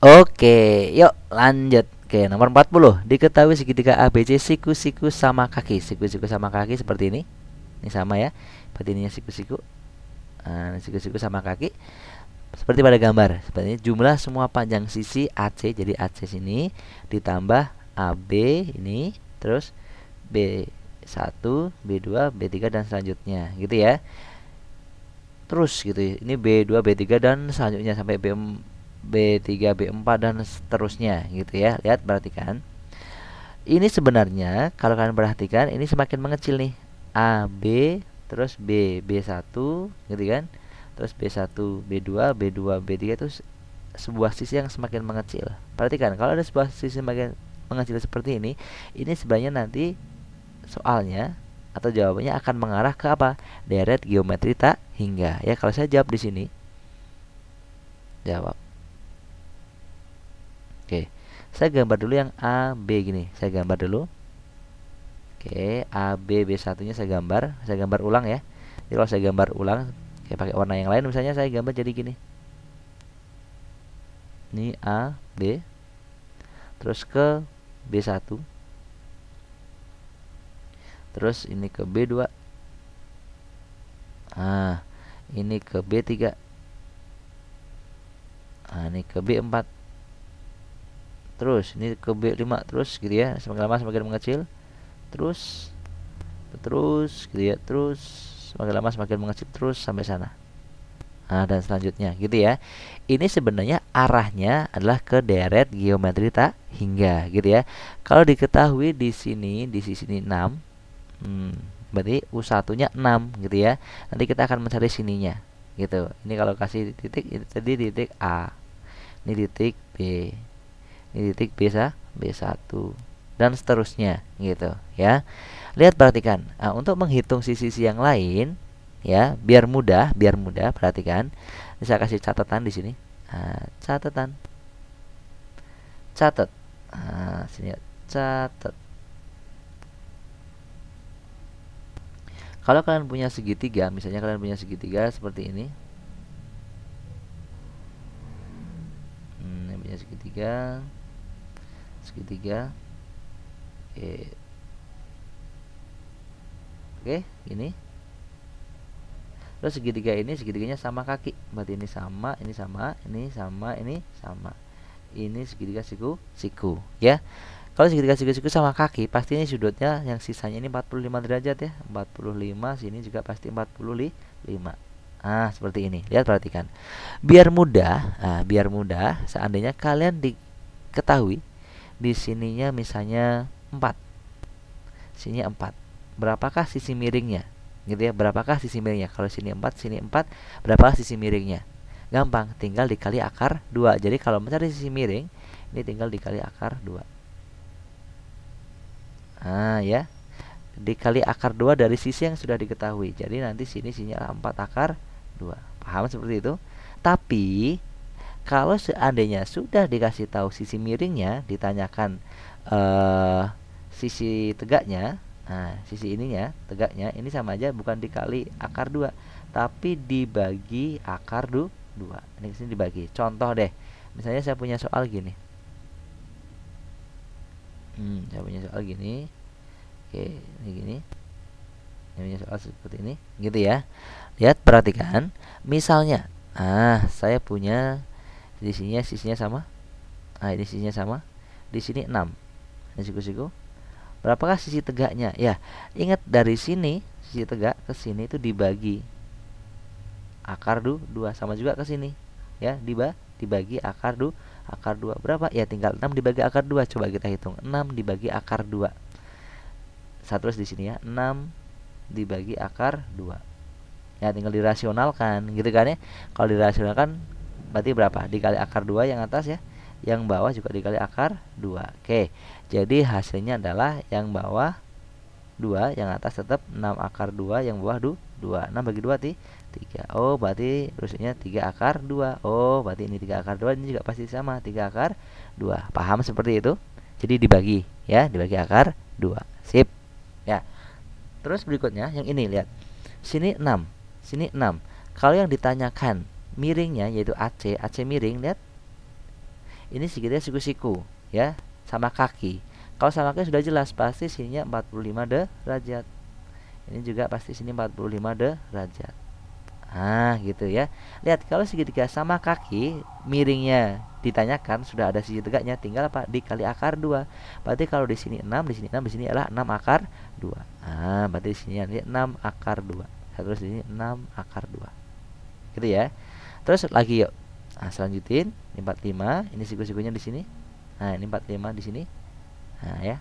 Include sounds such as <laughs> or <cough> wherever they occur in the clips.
Oke, yuk lanjut. Oke, nomor 40. Diketahui segitiga ABC siku-siku sama kaki. Siku-siku sama kaki seperti ini. Ini sama ya. Seperti ini siku-siku. Nah, siku-siku sama kaki. Seperti pada gambar. Seperti ini jumlah semua panjang sisi AC jadi AC sini ditambah AB ini terus B1, B2, B3 dan selanjutnya gitu ya. Terus gitu. Ini B2, B3 dan selanjutnya sampai B4 B3, B4 dan seterusnya gitu ya. Lihat perhatikan. Ini sebenarnya kalau kalian perhatikan ini semakin mengecil nih. A, B, terus B, B1 gitu kan. Terus B1, B2, B2, B3 itu sebuah sisi yang semakin mengecil. Perhatikan kalau ada sebuah sisi semakin mengecil seperti ini, ini sebenarnya nanti soalnya atau jawabannya akan mengarah ke apa? Deret geometri tak hingga. Ya kalau saya jawab di sini jawab Oke. Saya gambar dulu yang A B gini. Saya gambar dulu. Oke, A B B satunya saya gambar, saya gambar ulang ya. Jadi kalau saya gambar ulang, kayak pakai warna yang lain misalnya saya gambar jadi gini. Ini A B terus ke B1. Terus ini ke B2. Ah, ini ke B3. Ah, ini ke B4 terus ini ke B5 terus gitu ya semakin lama semakin mengecil terus terus gitu ya terus semakin lama semakin mengecil terus sampai sana nah, dan selanjutnya gitu ya ini sebenarnya arahnya adalah ke deret geometri tak hingga gitu ya kalau diketahui di sini di sisi ini 6 hmm, berarti U1 nya 6 gitu ya nanti kita akan mencari sininya gitu ini kalau kasih titik ini tadi titik A ini titik B di titik B1, B1 dan seterusnya gitu ya. Lihat perhatikan. Nah, untuk menghitung sisi-sisi yang lain ya, biar mudah, biar mudah perhatikan. Saya kasih catatan di sini. Nah, catatan. Catat. Nah, sini catat. Kalau kalian punya segitiga, misalnya kalian punya segitiga seperti ini. Hmm, punya segitiga segitiga oke oke ini, terus segitiga ini segitiganya sama kaki berarti ini sama ini sama ini sama ini sama ini segitiga siku siku ya kalau segitiga siku-siku sama kaki pasti ini sudutnya yang sisanya ini 45 derajat ya 45 sini juga pasti 45 ah seperti ini lihat perhatikan biar mudah nah, biar mudah seandainya kalian diketahui di sininya misalnya 4 sini 4 berapakah sisi miringnya gitu ya berapakah sisi miringnya kalau sini 4 sini 4 berapakah sisi miringnya gampang tinggal dikali akar 2 jadi kalau mencari sisi miring ini tinggal dikali akar 2 ah ya dikali akar 2 dari sisi yang sudah diketahui jadi nanti sini sini 4 akar 2 paham seperti itu tapi kalau seandainya sudah dikasih tahu sisi miringnya ditanyakan uh, sisi tegaknya nah sisi ininya tegaknya ini sama aja bukan dikali akar dua tapi dibagi akar 2 dua ini sini dibagi contoh deh misalnya saya punya soal gini hmm, saya punya soal gini oke ini gini saya punya soal seperti ini gitu ya lihat perhatikan misalnya ah saya punya di sini ya sisinya sama nah ini sisinya sama di sini 6 ini siku-siku berapakah sisi tegaknya ya ingat dari sini sisi tegak ke sini itu dibagi akar 2 sama juga ke sini ya diba dibagi akar 2 akar 2 berapa ya tinggal 6 dibagi akar 2 coba kita hitung 6 dibagi akar 2 Satu terus di sini ya 6 dibagi akar 2 ya tinggal dirasionalkan gitu kan ya kalau dirasionalkan berarti berapa dikali akar 2 yang atas ya yang bawah juga dikali akar 2 oke jadi hasilnya adalah yang bawah 2 yang atas tetap 6 akar 2 yang bawah 2 6 bagi 2 3 oh berarti rusuknya 3 akar 2 oh berarti ini 3 akar 2 ini juga pasti sama 3 akar 2 paham seperti itu jadi dibagi ya dibagi akar 2 sip ya terus berikutnya yang ini lihat sini 6 sini 6 kalau yang ditanyakan miringnya yaitu AC, AC miring lihat. Ini segitiga siku-siku ya, sama kaki. Kalau sama kaki sudah jelas pasti sininya 45 derajat. Ini juga pasti sini 45 derajat. Ah, gitu ya. Lihat kalau segitiga sama kaki miringnya ditanyakan sudah ada sisi tegaknya tinggal apa dikali akar 2. Berarti kalau di sini 6, di sini 6, di sini adalah 6 akar 2. Ah, berarti di sini 6 akar 2. Terus di sini 6 akar 2. Gitu ya terus lagi yuk nah selanjutin ini 45 ini siku-sikunya di sini nah ini 45 di sini nah ya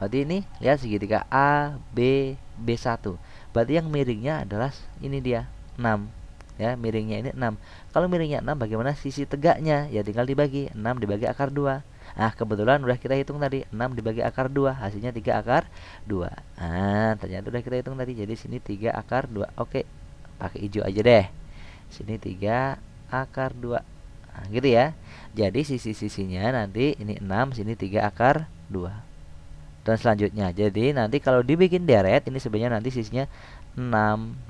berarti ini lihat segitiga A B B1 berarti yang miringnya adalah ini dia 6 ya miringnya ini 6 kalau miringnya 6 bagaimana sisi tegaknya ya tinggal dibagi 6 dibagi akar 2 ah kebetulan udah kita hitung tadi 6 dibagi akar 2 hasilnya 3 akar 2 ah ternyata udah kita hitung tadi jadi sini 3 akar 2 oke pakai hijau aja deh sini 3 akar 2 nah, gitu ya jadi sisi-sisinya nanti ini 6 sini 3 akar 2 dan selanjutnya jadi nanti kalau dibikin deret ini sebenarnya nanti sisinya 6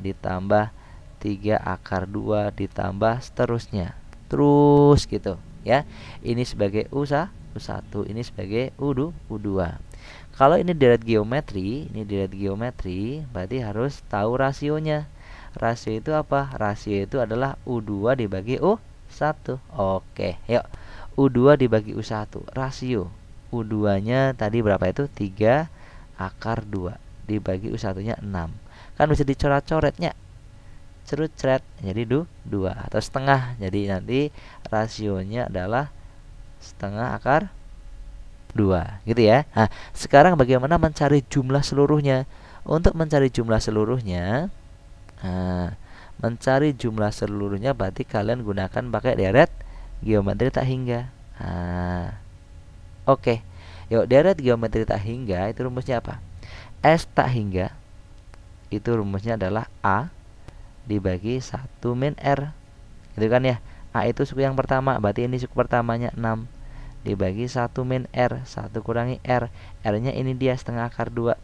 ditambah 3 akar 2 ditambah seterusnya terus gitu ya ini sebagai usaha U1 ini sebagai U2, U2. Kalau ini deret geometri, ini deret geometri berarti harus tahu rasionya rasio itu apa rasio itu adalah U2 dibagi U1 oke yuk U2 dibagi U1 rasio U2 nya tadi berapa itu 3 akar 2 dibagi U1 nya 6 kan bisa dicoret-coretnya cerut-ceret jadi 2 atau setengah jadi nanti rasionya adalah setengah akar 2 gitu ya Nah sekarang bagaimana mencari jumlah seluruhnya Untuk mencari jumlah seluruhnya Nah, mencari jumlah seluruhnya berarti kalian gunakan pakai deret geometri tak hingga. Nah, Oke, okay. yuk deret geometri tak hingga itu rumusnya apa? S tak hingga itu rumusnya adalah A dibagi 1 min R. Gitu kan ya? A itu suku yang pertama, berarti ini suku pertamanya 6 dibagi 1 min R, 1 kurangi R. R-nya ini dia setengah akar 2.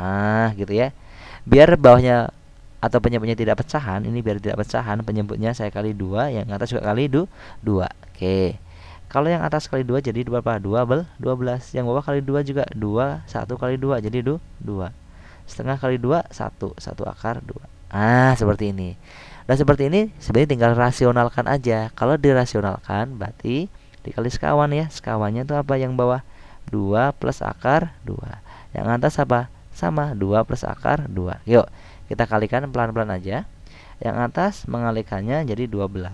Ah, gitu ya. Biar bawahnya atau penyebutnya tidak pecahan ini biar tidak pecahan penyebutnya saya kali dua yang atas juga kali du, dua oke kalau yang atas kali dua jadi berapa dua bel dua belas yang bawah kali dua juga dua satu kali dua jadi du, dua setengah kali dua satu satu akar dua ah seperti ini Nah seperti ini sebenarnya tinggal rasionalkan aja. Kalau dirasionalkan berarti dikali sekawan ya. Sekawannya itu apa yang bawah? dua plus akar dua Yang atas apa? Sama dua plus akar dua Yuk kita kalikan pelan-pelan aja yang atas mengalikannya jadi 12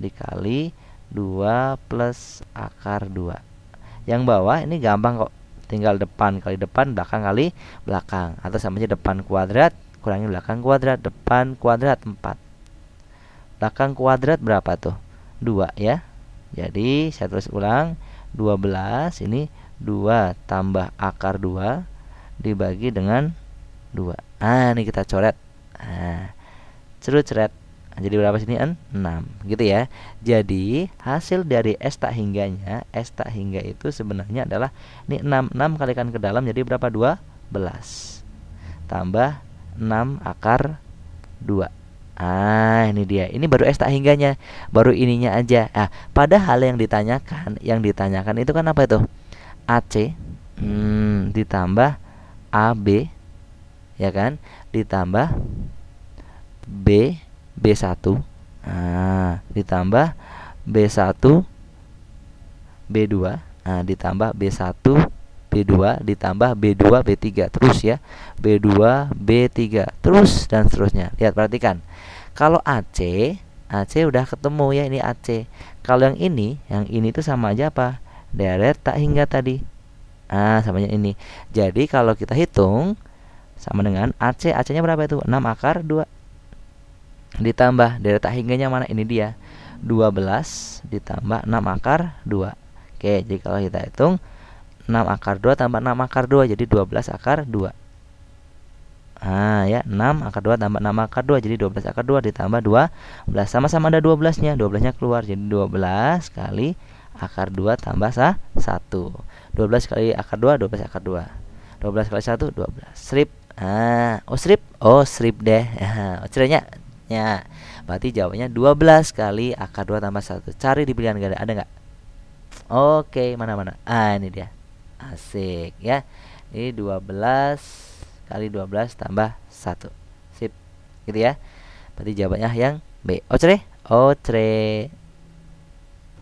dikali 2 plus akar 2 yang bawah ini gampang kok tinggal depan kali depan belakang kali belakang atau sama aja depan kuadrat kurangi belakang kuadrat depan kuadrat 4 belakang kuadrat berapa tuh 2 ya jadi saya tulis ulang 12 ini 2 tambah akar 2 dibagi dengan dua ah ini kita coret ah cerut ceret jadi berapa sini n 6 gitu ya jadi hasil dari s tak hingganya s tak hingga itu sebenarnya adalah ini 6 6 kalikan ke dalam jadi berapa 12 tambah 6 akar 2 Ah, ini dia. Ini baru S tak hingganya, baru ininya aja. Ah, padahal yang ditanyakan, yang ditanyakan itu kan apa itu? AC hmm, ditambah AB ya kan ditambah B B1 nah, ditambah B1 B2 nah, ditambah B1 B2 ditambah B2 B3 terus ya B2 B3 terus dan seterusnya lihat perhatikan kalau AC AC udah ketemu ya ini AC kalau yang ini yang ini itu sama aja apa deret tak hingga tadi ah samanya ini jadi kalau kita hitung sama dengan AC AC nya berapa itu 6 akar 2 ditambah dereta hingganya mana ini dia 12 ditambah 6 akar 2 Oke jadi kalau kita hitung 6 akar 2 tambah 6 akar 2 jadi 12 akar 2 Ah ya 6 akar 2 tambah 6 akar 2 jadi 12 akar 2 ditambah 12 sama-sama ada 12 nya 12 nya keluar jadi 12 kali akar 2 tambah 1 12 kali akar 2 12 akar 2 12 kali 1 12 strip ah oh strip oh strip deh ceritanya <laughs> ya berarti jawabannya 12 kali akar 2 tambah 1 cari di pilihan ganda ada nggak oke mana mana ah ini dia asik ya ini 12 kali 12 tambah 1 sip gitu ya berarti jawabannya yang B oh oh ocre